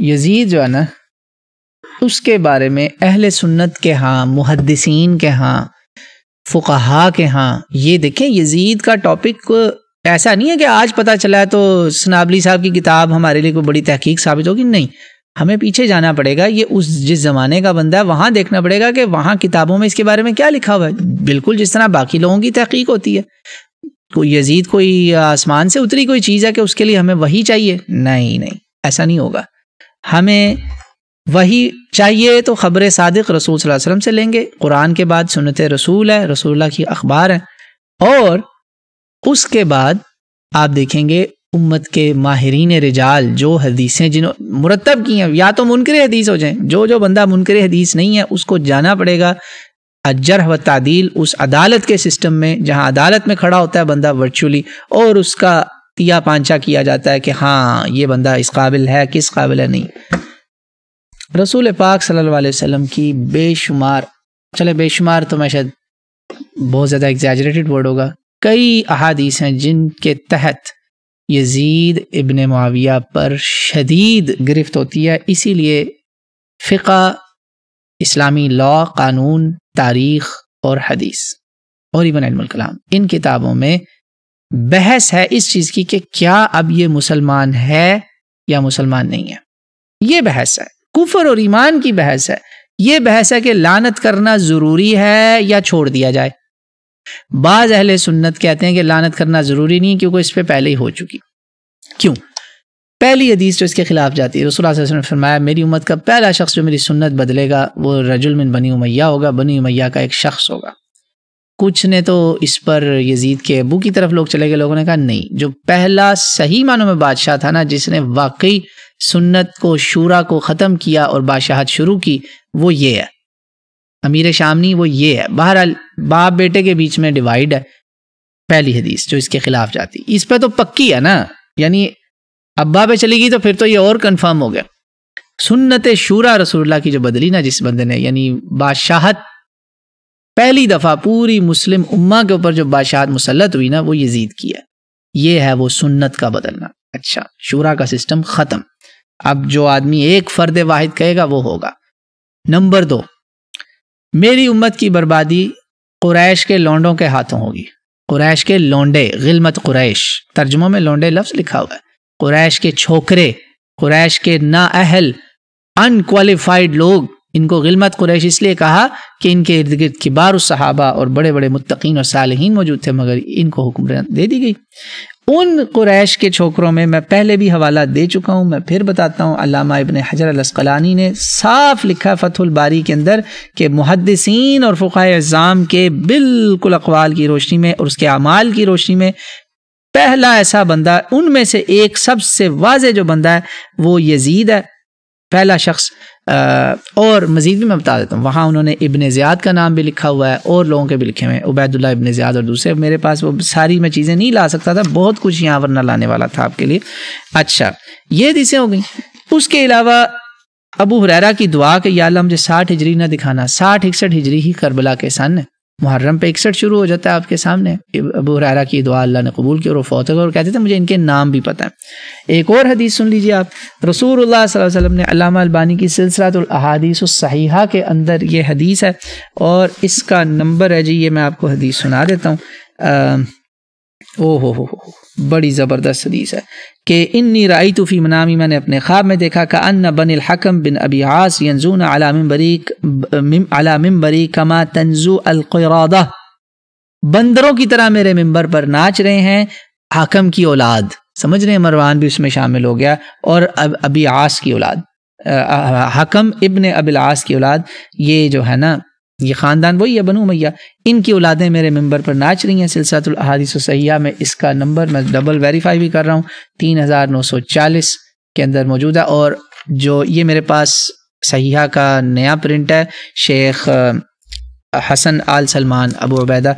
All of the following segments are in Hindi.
यजीद जो है ना उसके बारे में अहल सुन्नत के हाँ मुहदसिन के हाँ फ़ुकाहा के हाँ ये देखें यजीद का टॉपिक ऐसा नहीं है कि आज पता चला है तो सनाबली साहब की किताब हमारे लिए कोई बड़ी तहकीक साबित होगी नहीं हमें पीछे जाना पड़ेगा ये उस जिस ज़माने का बंदा है वहाँ देखना पड़ेगा कि वहाँ किताबों में इसके बारे में क्या लिखा हुआ है बिल्कुल जिस तरह बाकी लोगों की तहकीक होती है कोई यजीद कोई आसमान से उतरी कोई चीज़ है कि उसके लिए हमें वही चाहिए नहीं नहीं ऐसा नहीं होगा हमें वही चाहिए तो ख़बर सदक रसूल वसम से लेंगे कुरान के बाद सुनत रसूल है रसूल्ला की अखबार है और उसके बाद आप देखेंगे उम्मत के माहरीन रिजाल जो हदीसें जिन्होंने मुरतब की हैं या तो मुनकर हदीस हो जाएं जो जो बंदा मुनकर हदीस नहीं है उसको जाना पड़ेगा अजर व तादील उस अदालत के सिस्टम में जहां अदालत में खड़ा होता है बंदा वर्चुअली और उसका तिया पांचा किया जाता है कि हाँ ये बंदा इस काबिल है किस काबिल है नहीं रसूल पाक सल्लल्लाहु अलैहि वसल्लम की बेशुमार चले बेशुमार तो मैं शायद बहुत ज़्यादा एग्जैजरेटेड वर्ड होगा कई अहादीस हैं जिनके तहत यजीद इबन माविया पर शदीद गिरफ्त होती है इसीलिए फ़िका इस्लामी लॉ कानून तारीख और हदीस और इवन कलाम इन किताबों में बहस है इस चीज की कि क्या अब ये मुसलमान है या मुसलमान नहीं है ये बहस है कुफर और ईमान की बहस है ये बहस है कि लानत करना जरूरी है या छोड़ दिया जाए बाज अहले सुन्नत कहते हैं कि लानत करना जरूरी नहीं क्योंकि इस पर पहले ही हो चुकी क्यों पहली हदीस जो तो इसके खिलाफ जाती है रसूल ने फरमाया मेरी उम्मत का पहला शख्स जो मेरी सुन्नत बदलेगा वो रजुल मिन बनी उमैया होगा बनी उमैया का एक शख्स होगा कुछ ने तो इस पर यजीद के अबू की तरफ लोग चले गए लोगों ने कहा नहीं जो पहला सही मानों में बादशाह था ना जिसने वाकई सुन्नत को शूरा को ख़त्म किया और बादशाहत शुरू की वो ये है अमीर शामनी वो ये है बहरहाल बाप बेटे के बीच में डिवाइड है पहली हदीस जो इसके खिलाफ जाती इस पर तो पक्की है ना यानी अब्बा पे चली गई तो फिर तो ये और कन्फर्म हो गया सुन्नत शूरा रसूल्ला की जो बदली ना जिस बंदे ने यानी बादशाहत पहली दफ़ा पूरी मुस्लिम उम्मा के ऊपर जो बादशाह मुसलत हुई ना वो यजीद की है ये है वो सुन्नत का बदलना अच्छा शुरा का सिस्टम ख़त्म अब जो आदमी एक फ़र्द वाहिद कहेगा वो होगा नंबर दो मेरी उम्मत की बर्बादी कुरैश के लौंडों के हाथों होगी कुरैश के लौंडे गिलमत कुरैश तर्जुमों में लौंडे लफ्ज़ लिखा हुआ है कुरैश के छोकरे कुरैश के नाअहल अनकालीफाइड लोग इनको गिलमत कुरैश इसलिए कहा कि इनके इर्द गिर्द किबार सहाबा और बड़े बड़े मुतकीन और सालहीन मौजूद थे मगर इनको हुक्म दे दी गई उन कुरैश के छोकरों में मैं पहले भी हवाला दे चुका हूँ मैं फिर बताता हूँ अलामा इबन हजर अलसकलानी ने साफ लिखा फतुलबारी बारी के अंदर कि मुहदसिन और फ़ुक़ा अज़ाम के बिल्कुल अकवाल की रोशनी में और उसके अमाल की रोशनी में पहला ऐसा बंदा उनमें से एक सबसे वाज जो बंदा है वो यजीद है पहला शख्स और मज़ीद भी मैं बता देता हूँ वहाँ उन्होंने इबन ज़ियाद का नाम भी लिखा हुआ है और लोगों के भी लिखे हुए हैं उबैदुल्ला इबन ज़ियाद और दूसरे मेरे पास वो सारी मैं चीज़ें नहीं ला सकता था बहुत कुछ यहाँ वरना लाने वाला था आपके लिए अच्छा ये दिशें हो गई उसके अलावा अबू हुरैरा की दुआ के या मुझे साठ हिजरी ना दिखाना साठ इकसठ हिजरी ही करबला के सन मुहर्रम पे इकसठ शुरू हो जाता है आपके सामने अबू हरारा की दुआ अल्लाह ने कबूल की और फौत और कहते थे मुझे इनके नाम भी पता है एक और हदीस सुन लीजिए आप रसूल वसल्लम ने अलामा अलबानी की सिलसिलातुलहादीस सहीहा के अंदर ये हदीस है और इसका नंबर है जी ये मैं आपको हदीस सुना देता हूँ ओ हो हो बड़ी ज़बरदस्त हदीस है कि इन्नी राई तोफ़ी मनामी मैंने अपने ख्वाब में देखा का अन बन हकम बिन अबी आस यंजून अला मम्बरी कमा तंजु अलकरादा बंदरों की तरह मेरे मंबर पर नाच रहे हैं हकम की औलाद समझ रहे हैं मरवान भी उसमें शामिल हो गया और अब अबी आस की औलाद हकम इबन अबिल आस की औलाद ये जो है ना ये ख़ानदान वही है बनू मैया इनकी औलादें मेरे मंबर पर नाच रही हैं सिलसिलातुल सयाह सहिया में इसका नंबर मैं डबल वेरीफाई भी कर रहा हूँ तीन हज़ार नौ सौ चालीस के अंदर मौजूद है और जो ये मेरे पास सहिया का नया प्रिंट है शेख हसन आल सलमान अबू उबैदा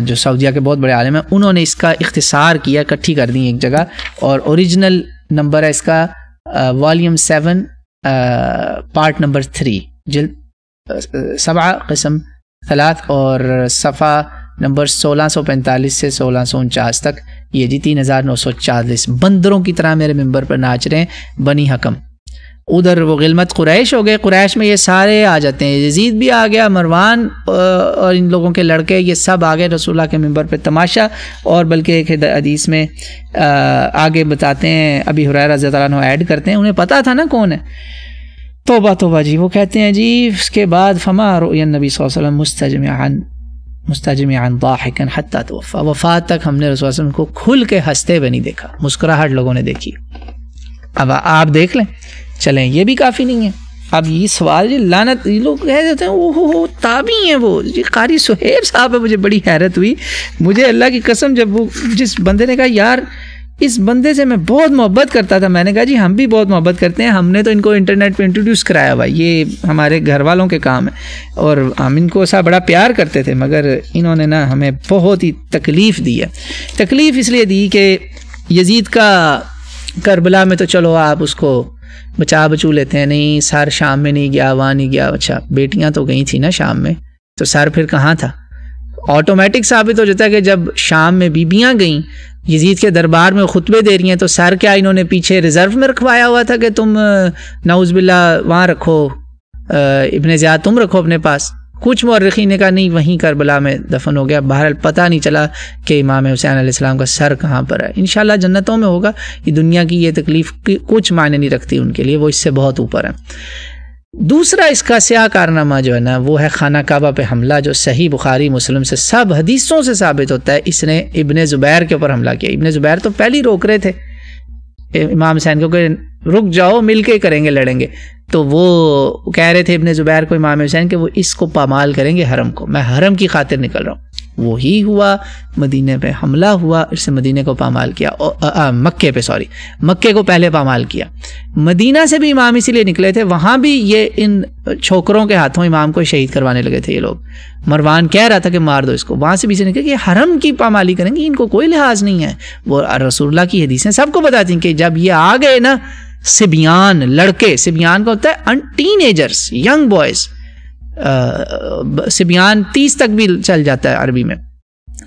जो सऊदिया के बहुत बड़े आलम हैं उन्होंने इसका इख्तिसार किया इकट्ठी कर दी एक जगह और ओरिजिनल नंबर है इसका volume seven part number three जल्द सबा कस्म थलाथ और सफ़ा नंबर सोलह सौ पैंतालीस से सोलह सौ उनचास तक ये जी तीन हज़ार नौ सौ चालीस बंदरों की तरह मेरे मंबर पर नाच रहे हैं बनी हकम उधर वो गिलमत कुरैश हो गए कुरैश में ये सारे आ जाते हैं यजीद भी आ गया मरवान और इन लोगों के लड़के ये सब आ गए रसोल्ला के मंबर पर तमाशा और बल्कि एक अदीस में आगे बताते हैं अभी हुरैरा ऐड करते हैं उन्हें पता था ना कौन है तोबा तोबा जी वो कहते हैं जी उसके बाद फमा रोयन नबी वसल्लम मुस्तजम मुस्तजमान हत्या तो वफा वफ़ात तक हमने रसोसम को खुल के हंसते हुए नहीं देखा मुस्कुराहट लोगों ने देखी अब आप देख लें चलें ये भी काफ़ी नहीं है अब ये सवाल जी लानत ये लोग कह देते हैं ओहो हो ताबी हैं वो ये कारी सुहेब साहब है मुझे बड़ी हैरत हुई मुझे अल्लाह की कसम जब वो जिस बंदे ने कहा यार इस बंदे से मैं बहुत मोहब्बत करता था मैंने कहा जी हम भी बहुत मोहब्बत करते हैं हमने तो इनको इंटरनेट पे इंट्रोड्यूस कराया हुआ ये हमारे घर वालों के काम है और हम इनको सा बड़ा प्यार करते थे मगर इन्होंने ना हमें बहुत ही तकलीफ़ दी है तकलीफ़ इसलिए दी कि यजीद का करबला में तो चलो आप उसको बचा बचू लेते हैं नहीं सर शाम में नहीं गया वहाँ नहीं गया अच्छा बेटियाँ तो गई थी ना शाम में तो सर फिर कहाँ था ऑटोमेटिक साबित हो जाता है कि जब शाम में बीबियाँ गईं यजीद के दरबार में खुतबे दे रही हैं तो सर क्या इन्होंने पीछे रिज़र्व में रखवाया हुआ था कि तुम नाउज़बिल्ला वहाँ रखो इबन ज़्यादा तुम रखो अपने पास कुछ मौरखी ने कहा नहीं वहीं करबला में दफन हो गया बहरहाल पता नहीं चला कि इमाम हुसैन आसमाम का सर कहाँ पर है इन जन्नतों में होगा ये दुनिया की ये तकलीफ़ कुछ मायने नहीं रखती उनके लिए वो इससे बहुत ऊपर है दूसरा इसका स्या कारनामा जो है ना वो है खाना काबा पे हमला जो सही बुखारी मुस्लिम से सब हदीसों से साबित होता है इसने इब्ने ज़ुबैर के ऊपर हमला किया इबन ज़ुबैर तो पहले ही रोक रहे थे इमाम हुसैन को रुक जाओ मिलके करेंगे लड़ेंगे तो वो कह रहे थे इबन ज़ुबैर को इमाम हुसैन के वो इसको पामाल करेंगे हरम को मैं हरम की खातिर निकल रहा हूँ वही हुआ मदीने पे हमला हुआ इससे मदीने को पामाल किया ओ, आ, आ, मक्के पे सॉरी मक्के को पहले पामाल किया मदीना से भी इमाम इसीलिए निकले थे वहाँ भी ये इन छोकरों के हाथों इमाम को शहीद करवाने लगे थे ये लोग मरवान कह रहा था कि मार दो इसको वहाँ से भी इसे निकले कि हरम की पामाली करेंगे इनको कोई लिहाज नहीं है वो रसूल्ला की हदीसें सबको बताती कि जब ये आ गए ना सिबियान लड़के सिबियान का होता है टीन एजर्स यंग बॉयज सिबियान तीस तक भी चल जाता है अरबी में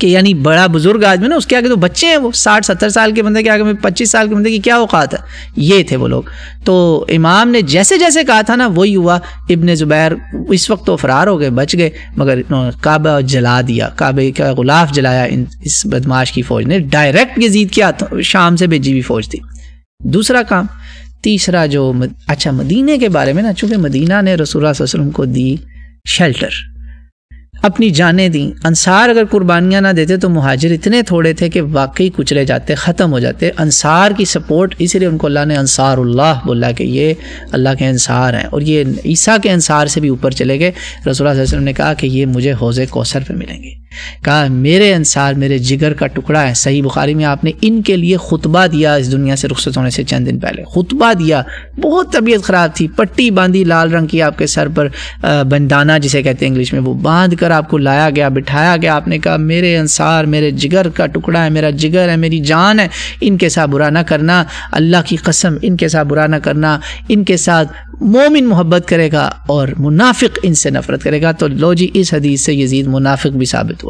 कि यानी बड़ा बुजुर्ग आदमी ना उसके आगे तो बच्चे हैं वो साठ सत्तर साल के बंदे के आगे में पच्चीस साल के बंदे की क्या औकात है ये थे वो लोग तो इमाम ने जैसे जैसे कहा था ना वही हुआ इबन ज़ुबैर इस वक्त तो फरार हो गए बच गए मगर काबा जला दिया काबे का गुलाफ जलाया इन इस बदमाश की फ़ौज ने डायरेक्ट यजीद किया शाम से भेजी हुई फ़ौज थी दूसरा काम तीसरा जो मद, अच्छा मदीने के बारे में ना चूँकि मदीना ने रसूल वसलम को दी शेल्टर अपनी जानें दी अंसार अगर कुर्बानियाँ ना देते तो महाजिर इतने थोड़े थे कि वाकई कुचले जाते ख़त्म हो जाते अंसार की सपोर्ट इसलिए उनको अल्लाह ने अल्लाह बोला कि ये अल्लाह के अंसार हैं और ये ईसा के अंसार से भी ऊपर चले गए रसोल वसलम ने कहा कि ये मुझे हौज़ कौसर पर मिलेंगे कहा मेरे अंसार मेरे जिगर का टुकड़ा है सही बुखारी में आपने इनके लिए खुतबा दिया इस दुनिया से रुख्सत होने से चंद दिन पहले खुतबा दिया बहुत तबीयत ख़राब थी पट्टी बांधी लाल रंग की आपके सर पर बंदाना जिसे कहते हैं इंग्लिश में वो बांध कर आपको लाया गया बिठाया गया आपने कहा मेरे अंसार मेरे जिगर का टुकड़ा है मेरा जिगर है मेरी जान है इनके साथ बुरा ना करना अल्लाह की कसम इनके साथ बुरा ना करना इनके साथ मोमिन मोहब्बत करेगा और मुनाफिक इनसे नफरत करेगा तो लो जी इस हदीस से यजीद मुनाफिक भी साबित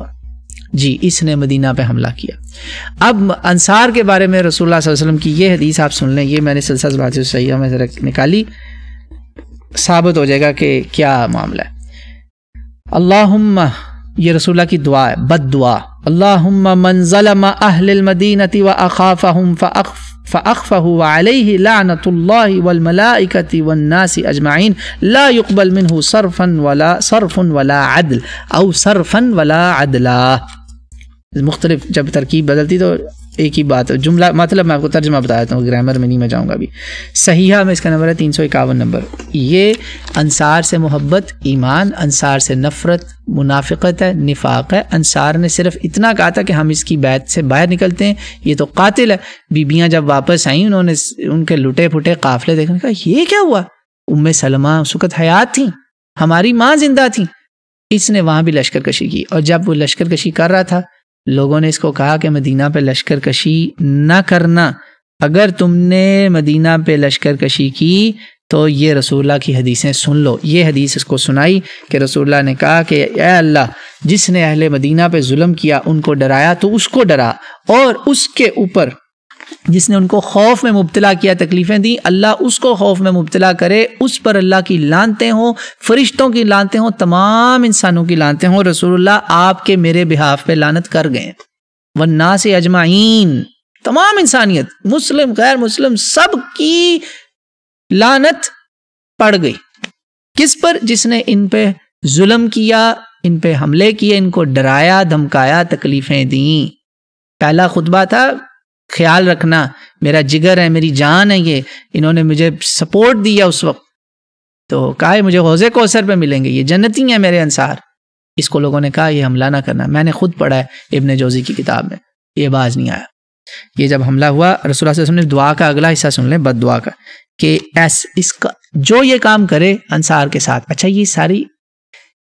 जी इसने मदीना पे हमला किया अब अंसार के बारे में रसूल वसलम की ये हदीस आप सुन लें ये मैंने सिलसिला बाजू सैया में निकाली साबित हो जाएगा कि क्या मामला है अल्लाह ये रसूलुल्लाह की दुआ है बद दुआ अल्लाह मन ज़लम मदीनति व अखाफ फ़अख्फ फ़अख़फ़हु अलैहि लानतुल्लाहि वल मलाइकति अजमाइन ला युक़बल मिनहु सरफ़न वला सरफ़न वला अदल अव सरफ़न वला अदला मुख्तलिफ जब तरकीब बदलती तो एक ही बात जुमला मतलब मैं आपको तर्जमा बता देता हूँ ग्रामर में नहीं मैं जाऊँगा अभी सही में इसका नंबर है तीन सौ इक्यावन नंबर ये अनसार से मोहब्बत ईमान अनसार से नफ़रत मुनाफिकत है निफाक है अनसार ने सिर्फ इतना कहा था कि हम इसकी बैत से बाहर निकलते हैं ये तो कातिल है बीबियाँ जब वापस आईं उन्होंने उनके लुटे फुटे काफले देखने का ये क्या हुआ उम सलमा उस वक्त हयात थी हमारी माँ जिंदा थी इसने वहाँ भी लश्कर कशी की और जब वो लश्कर कशी कर रहा था लोगों ने इसको कहा कि मदीना पे लश्कर कशी ना करना अगर तुमने मदीना पे लश्कर कशी की तो ये रसूल्ला की हदीसें सुन लो ये हदीस इसको सुनाई कि रसूल्ला ने कहा कि अल्लाह जिसने अहले मदीना पे जुल्म किया उनको डराया तो उसको डरा और उसके ऊपर जिसने उनको खौफ में मुबतला किया तकलीफ़ें दी अल्लाह उसको खौफ में मुबतला करे उस पर अल्लाह की लानतें हों फरिश्तों की लानते हों तमाम इंसानों की लानते हों रसूलुल्लाह आपके मेरे बिहाफ पे लानत कर गए वन्ना से अजमाइन तमाम इंसानियत मुस्लिम गैर मुस्लिम सब की लानत पड़ गई किस पर जिसने इन पे जुल्म किया इन पे हमले किए इनको डराया धमकाया तकलीफ़ें दी पहला खुतबा था ख्याल रखना मेरा जिगर है मेरी जान है ये इन्होंने मुझे सपोर्ट दिया उस वक्त तो कहा मुझे हौजे को असर पर मिलेंगे ये जन्नती हैं मेरे अनुसार इसको लोगों ने कहा यह हमला ना करना मैंने खुद पढ़ा है इबन जोजी की किताब में ये बाज नहीं आया ये जब हमला हुआ रसुल्ला ने दुआ का अगला हिस्सा सुन लें बद दुआ का कि एस इसका जो ये काम करे अनसार के साथ अच्छा ये सारी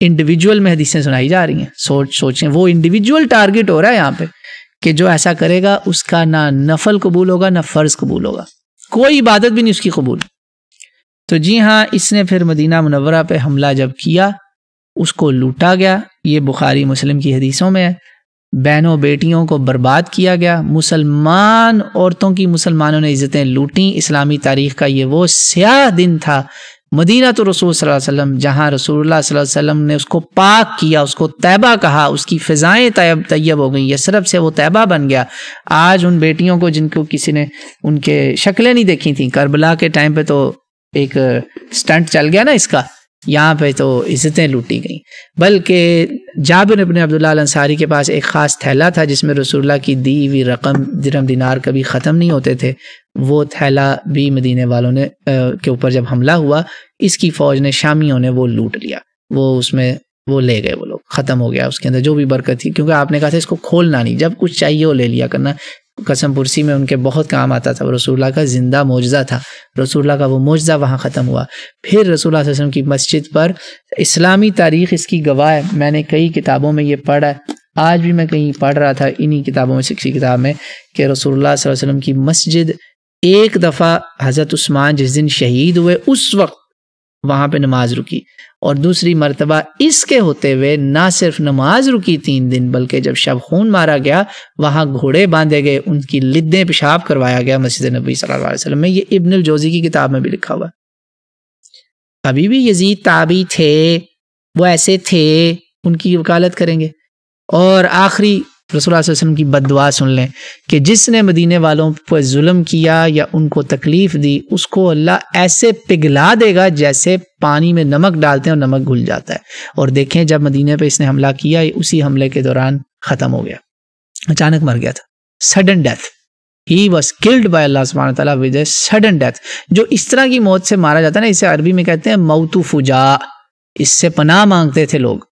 इंडिविजुअल में हदीसें सुनाई जा रही हैं सोच सोचें वो इंडिविजुअल टारगेट हो रहा है यहाँ पे कि जो ऐसा करेगा उसका ना नफल कबूल होगा ना फ़र्ज़ कबूल होगा कोई इबादत भी नहीं उसकी कबूल तो जी हाँ इसने फिर मदीना मनवरा पे हमला जब किया उसको लूटा गया ये बुखारी मुस्लिम की हदीसों में है बहनों बेटियों को बर्बाद किया गया मुसलमान औरतों की मुसलमानों ने इज़्ज़तें लूटी इस्लामी तारीख का ये वो स्याह दिन था मदीना तो रसूल वसल्लम जहाँ रसूलुल्लाह वसल्लम ने उसको पाक किया उसको तैबा कहा उसकी फ़िज़ाएँ तैयब तैयब हो गई यसरब से वो तैबा बन गया आज उन बेटियों को जिनको किसी ने उनके शक्लें नहीं देखी थी करबला के टाइम पे तो एक स्टंट चल गया ना इसका यहाँ पे तो इज्जतें लूटी गई बल्कि जाबिर अपने अब्दुल्ला अंसारी के पास एक ख़ास थैला था जिसमें रसूलुल्लाह की दी हुई रकम दिरम दिनार कभी ख़त्म नहीं होते थे वो थैला भी मदीने वालों ने आ, के ऊपर जब हमला हुआ इसकी फ़ौज ने शामियों ने वो लूट लिया वो उसमें वो ले गए वो लोग ख़त्म हो गया उसके अंदर जो भी बरकत थी क्योंकि आपने कहा था इसको खोलना नहीं जब कुछ चाहिए वो ले लिया करना कसम पुरसी में उनके बहुत काम आता था रसूल्ला का ज़िंदा मौजा था रसूल्ला का वो मौजा वहाँ ख़त्म हुआ फिर रसूल वसम की मस्जिद पर इस्लामी तारीख़ इसकी गवाह है मैंने कई किताबों में ये पढ़ा है आज भी मैं कहीं पढ़ रहा था इन्हीं किताबों में शिक्षी किताब में कि रसूलुल्लाह वसम की मस्जिद एक दफ़ा हज़रत उस्मान जिस दिन शहीद हुए उस वक्त वहां पे नमाज रुकी और दूसरी मरतबा इसके होते हुए ना सिर्फ नमाज रुकी तीन दिन बल्कि जब शब खून मारा गया वहां घोड़े बांधे गए उनकी लिद्दे पेशाब करवाया गया मस्जिद नबी सल्लल्लाहु अलैहि वसल्लम में ये इब्न जोजी की किताब में भी लिखा हुआ अभी भी यजीद ताबी थे वो ऐसे थे उनकी वकालत करेंगे और आखिरी रसूल वसम की बदवा सुन लें कि जिसने मदीने वालों पर जुल्म किया या उनको तकलीफ़ दी उसको अल्लाह ऐसे पिघला देगा जैसे पानी में नमक डालते हैं और नमक घुल जाता है और देखें जब मदीने पर इसने हमला किया उसी हमले के दौरान ख़त्म हो गया अचानक मर गया था सडन डेथ ही वॉज किल्ड बाई अल्लाह सुबहान तला विद सडन डेथ जो इस तरह की मौत से मारा जाता है ना इसे अरबी में कहते हैं मऊतु फुजा इससे पनाह मांगते थे लोग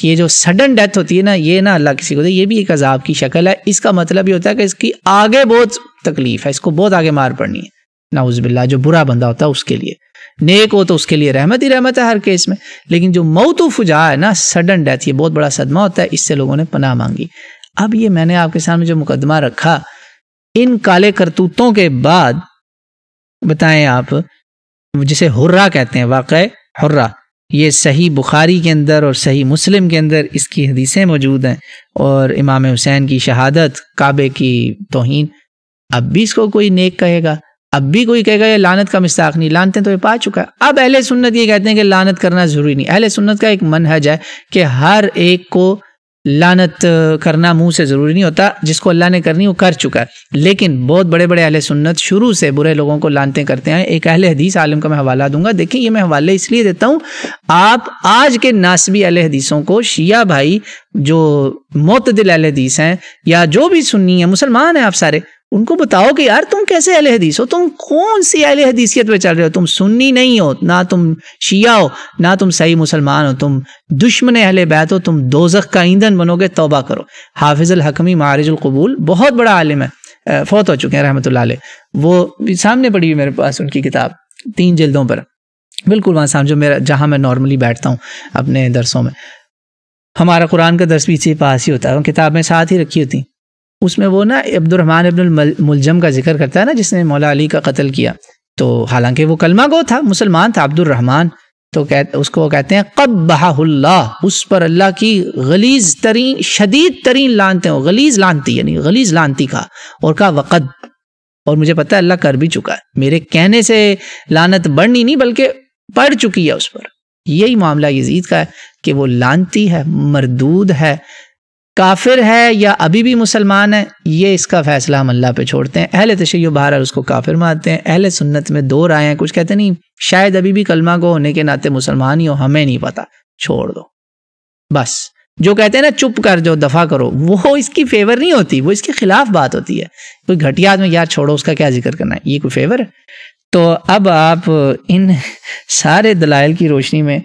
कि ये जो सडन डेथ होती है ना ये ना अल्लाह किसी को दे ये भी एक अजाब की शक्ल है इसका मतलब ये होता है कि इसकी आगे बहुत तकलीफ है इसको बहुत आगे मार पड़नी है नाउजबिल्ला जो बुरा बंदा होता है उसके लिए नेक हो तो उसके लिए रहमत ही रहमत है हर केस में लेकिन जो मऊत फुजा है ना सडन डेथ ये बहुत बड़ा सदमा होता है इससे लोगों ने पनाह मांगी अब ये मैंने आपके सामने जो मुकदमा रखा इन काले करतूतों के बाद बताएं आप जिसे हुर्रा कहते हैं वाकई हुर्रा ये सही बुखारी के अंदर और सही मुस्लिम के अंदर इसकी हदीसें मौजूद हैं और इमाम हुसैन की शहादत काबे की तोहन अब भी इसको कोई नेक कहेगा अब भी कोई कहेगा ये लानत का मिसाक नहीं लानते तो ये पा चुका है अब अहले सुन्नत ये कहते हैं कि लानत करना ज़रूरी नहीं अहले सुन्नत का एक मनहज है कि हर एक को लानत करना मुंह से ज़रूरी नहीं होता जिसको अल्लाह ने करनी वो कर चुका है लेकिन बहुत बड़े बड़े अहल सुन्नत शुरू से बुरे लोगों को लानते करते हैं एक अहल हदीस आलम का मैं हवाला दूंगा देखिए ये मैं हवाले इसलिए देता हूँ आप आज के नासबी अहल हदीसों को शिया भाई जो मतदिल अल हदीस हैं या जो भी सुन्नी है मुसलमान हैं आप सारे उनको बताओ कि यार तुम कैसे अहल हदीस हो तुम कौन सी अहल हदीसियत पे चल रहे हो तुम सुन्नी नहीं हो ना तुम शिया हो ना तुम सही मुसलमान हो तुम दुश्मन अहल बैत हो तुम दोजख का ईंधन बनोगे तौबा करो हाफिज़ हकमी मारजुलकबूल बहुत बड़ा आलिम है फौत हो चुके हैं रहमत लाल वो सामने पड़ी हुई मेरे पास उनकी किताब तीन जल्दों पर बिल्कुल वहाँ सामने जो मेरा जहाँ मैं नॉर्मली बैठता हूँ अपने दरसों में हमारा कुरान का दरस भी इसी पास ही होता है किताब में साथ ही रखी होती उसमें वो ना अब्दुलरहमान अब्दुल मुलजम का जिक्र करता है ना जिसने मौला अली का कत्ल किया तो हालांकि वो कलमा गो था मुसलमान था अब्दुलरहमान तो कह उसको कहते हैं बहाल्ला उस पर अल्लाह की गलीज तरीन शदीद तरीन लानते हो गलीज लानती यानी गलीज लानती का और का वक़द और मुझे पता है अल्लाह कर भी चुका है मेरे कहने से लानत बढ़नी नहीं बल्कि पड़ चुकी है उस पर यही मामला यजीद का है कि वो लानती है मरदूद है काफिर है या अभी भी मुसलमान है ये इसका फ़ैसला हम अल्लाह पे छोड़ते हैं अहल तशय बहर उसको काफिर मानते हैं अहले सुन्नत में दो राय हैं कुछ कहते नहीं शायद अभी भी कलमा को होने के नाते मुसलमान ही हो हमें नहीं पता छोड़ दो बस जो कहते हैं ना चुप कर जो दफ़ा करो वो इसकी फेवर नहीं होती वो इसके खिलाफ बात होती है कोई घटिया आदमी यार छोड़ो उसका क्या जिक्र करना है ये कोई फेवर तो अब आप इन सारे दलाइल की रोशनी में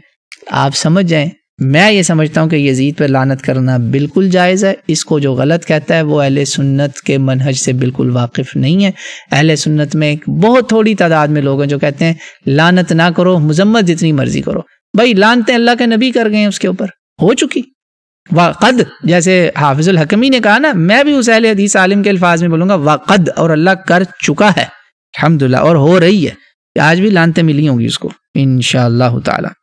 आप समझ जाएं मैं ये समझता हूँ कि यजीद पर लानत करना बिल्कुल जायज़ है इसको जो गलत कहता है वो अहल सुन्नत के मनहज से बिल्कुल वाकिफ़ नहीं है अहल सुन्नत में एक बहुत थोड़ी तादाद में लोग हैं जो कहते हैं लानत ना करो मजम्मत जितनी मर्जी करो भाई लानते अल्लाह के नबी कर गए हैं उसके ऊपर हो चुकी वाक़द जैसे हाफिजुल हकमी ने कहा ना मैं भी उस अहल हदीस आलिम के अल्फाज में बोलूँगा वाक़द और अल्लाह कर चुका है अलहमदिल्ला और हो रही है आज भी लानते मिली होंगी उसको इन शाह